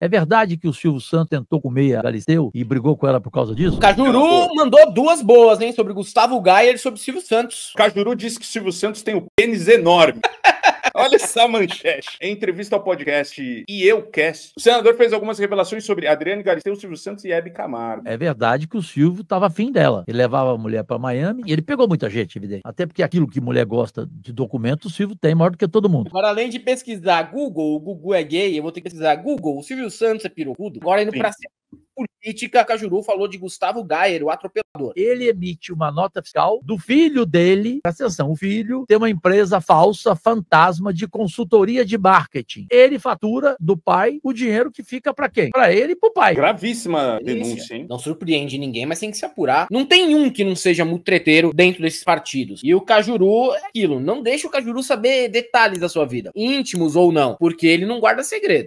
É verdade que o Silvio Santos tentou comer a Galisteu e brigou com ela por causa disso? Cajuru mandou duas boas, hein? Sobre Gustavo Gaia e sobre Silvio Santos. Cajuru disse que Silvio Santos tem o um pênis enorme. Olha essa manchete. Em entrevista ao podcast E Eu Cast, o senador fez algumas revelações sobre Adriane Galisteu, Silvio Santos e Hebe Camargo. É verdade que o Silvio estava afim dela. Ele levava a mulher para Miami e ele pegou muita gente, evidente. Até porque aquilo que mulher gosta de documento, o Silvio tem maior do que todo mundo. Agora, além de pesquisar Google, o Gugu é gay, eu vou ter que pesquisar Google, o Silvio Santos é pirocudo. Agora indo para política, Cajuru falou de Gustavo Gayer, o atropelador. Ele emite uma nota fiscal do filho dele, presta atenção, o filho tem uma empresa falsa, fantasma, de consultoria de marketing. Ele fatura do pai o dinheiro que fica para quem? Para ele e pro pai. Gravíssima denúncia, hein? Não surpreende ninguém, mas tem que se apurar. Não tem um que não seja mutreteiro dentro desses partidos. E o Cajuru é aquilo, não deixa o Cajuru saber detalhes da sua vida, íntimos ou não, porque ele não guarda segredo.